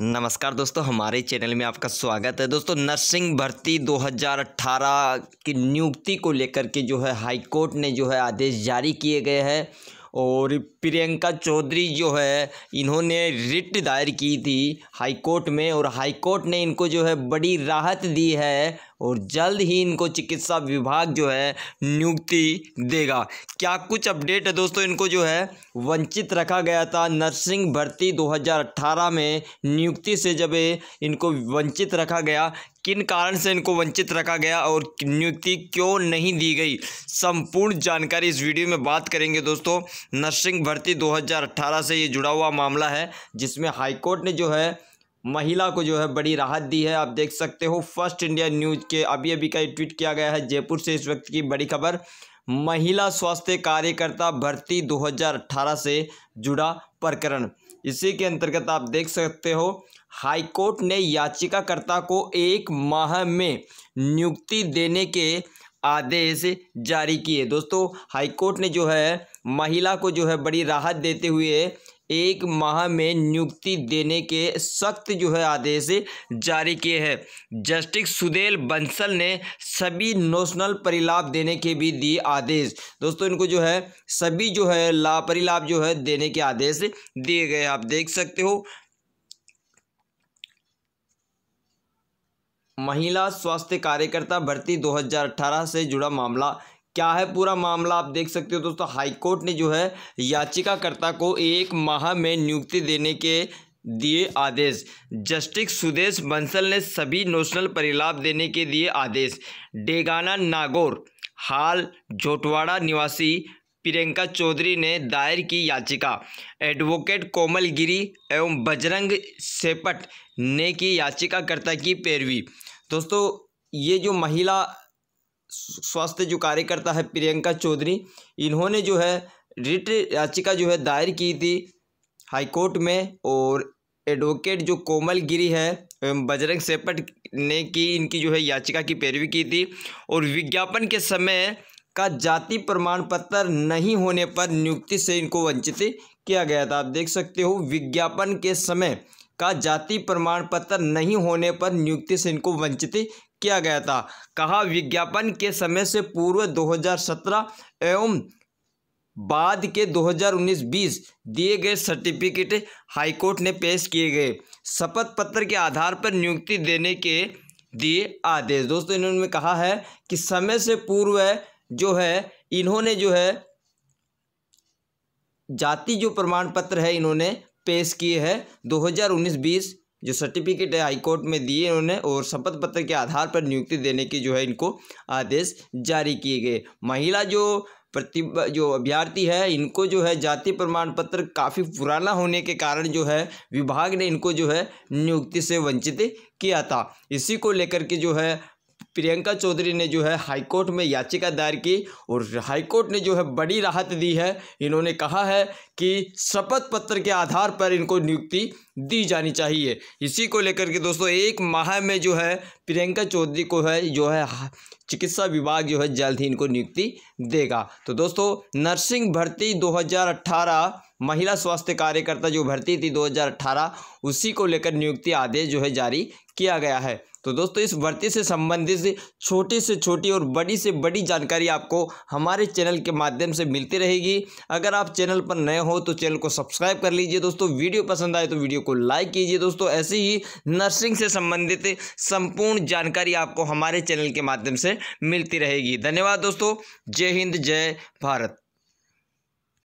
नमस्कार दोस्तों हमारे चैनल में आपका स्वागत है दोस्तों नर्सिंग भर्ती 2018 की नियुक्ति को लेकर के जो है हाईकोर्ट ने जो है आदेश जारी किए गए हैं और प्रियंका चौधरी जो है इन्होंने रिट दायर की थी हाईकोर्ट में और हाईकोर्ट ने इनको जो है बड़ी राहत दी है और जल्द ही इनको चिकित्सा विभाग जो है नियुक्ति देगा क्या कुछ अपडेट है दोस्तों इनको जो है वंचित रखा गया था नर्सिंग भर्ती 2018 में नियुक्ति से जब इनको वंचित रखा गया किन कारण से इनको वंचित रखा गया और नियुक्ति क्यों नहीं दी गई संपूर्ण जानकारी इस वीडियो में बात करेंगे दोस्तों नर्सिंग भर्ती 2018 से ये जुड़ा हुआ मामला है जिसमें हाईकोर्ट ने जो है महिला को जो है बड़ी राहत दी है आप देख सकते हो फर्स्ट इंडिया न्यूज़ के अभी अभी का ट्वीट किया गया है जयपुर से इस वक्त की बड़ी खबर महिला स्वास्थ्य कार्यकर्ता भर्ती 2018 से जुड़ा प्रकरण इसी के अंतर्गत आप देख सकते हो हाईकोर्ट ने याचिकाकर्ता को एक माह में नियुक्ति देने के आदेश जारी किए दोस्तों हाईकोर्ट ने जो है महिला को जो है बड़ी राहत देते हुए एक माह में नियुक्ति देने के सख्त जो है आदेश जारी किए हैं जस्टिस सुदेल बंसल ने सभी नोशनल परिलाभ देने के भी दिए आदेश दोस्तों इनको जो है सभी जो है ला परिलाभ जो है देने के आदेश दिए गए आप देख सकते हो महिला स्वास्थ्य कार्यकर्ता भर्ती 2018 से जुड़ा मामला क्या है पूरा मामला आप देख सकते हो दोस्तों हाईकोर्ट ने जो है याचिकाकर्ता को एक माह में नियुक्ति देने के दिए आदेश जस्टिस सुदेश बंसल ने सभी नेशनल परिलाभ देने के दिए आदेश डेगाना नागौर हाल जोटवाड़ा निवासी प्रियंका चौधरी ने दायर की याचिका एडवोकेट कोमल गिरी एवं बजरंग सेपट ने की याचिकाकर्ता की पैरवी दोस्तों ये जो महिला स्वास्थ्य जो कार्यकर्ता है प्रियंका चौधरी इन्होंने जो है रिट याचिका जो है दायर की थी हाईकोर्ट में और एडवोकेट जो कोमल गिरी है बजरंग सेपट ने की इनकी जो है याचिका की पैरवी की थी और विज्ञापन के समय का जाति प्रमाण पत्र नहीं होने पर नियुक्ति से इनको वंचित किया गया था आप देख सकते हो विज्ञापन के समय का जाति प्रमाण पत्र नहीं होने पर नियुक्ति से इनको वंचित किया गया था कहा विज्ञापन के समय से पूर्व 2017 एवं बाद के 2019-20 दिए गए सर्टिफिकेट हाईकोर्ट ने पेश किए गए शपथ पत्र के आधार पर नियुक्ति देने के दिए आदेश दोस्तों इन्होंने कहा है कि समय से पूर्व जो है इन्होंने जो है जाति जो प्रमाण पत्र है इन्होंने पेश किए हैं 2019-20 जो सर्टिफिकेट है हाईकोर्ट में दिए उन्होंने और शपथ पत्र के आधार पर नियुक्ति देने की जो है इनको आदेश जारी किए गए महिला जो प्रतिभा जो अभ्यर्थी है इनको जो है जाति प्रमाण पत्र काफ़ी पुराना होने के कारण जो है विभाग ने इनको जो है नियुक्ति से वंचित किया था इसी को लेकर के जो है प्रियंका चौधरी ने जो है हाईकोर्ट में याचिका दायर की और हाईकोर्ट ने जो है बड़ी राहत दी है इन्होंने कहा है कि शपथ पत्र के आधार पर इनको नियुक्ति दी जानी चाहिए इसी को लेकर के दोस्तों एक माह में जो है प्रियंका चौधरी को है जो है चिकित्सा विभाग जो है जल्द ही इनको नियुक्ति देगा तो दोस्तों नर्सिंग भर्ती 2018 महिला स्वास्थ्य कार्यकर्ता जो भर्ती थी 2018 उसी को लेकर नियुक्ति आदेश जो है जारी किया गया है तो दोस्तों इस भर्ती से संबंधित छोटी से छोटी और बड़ी से बड़ी जानकारी आपको हमारे चैनल के माध्यम से मिलती रहेगी अगर आप चैनल पर नए हो तो चैनल को सब्सक्राइब कर लीजिए दोस्तों वीडियो पसंद आए तो वीडियो को लाइक कीजिए दोस्तों ऐसे ही नर्सिंग से संबंधित संपूर्ण जानकारी आपको हमारे चैनल के माध्यम से मिलती रहेगी धन्यवाद दोस्तों जय हिंद जय भारत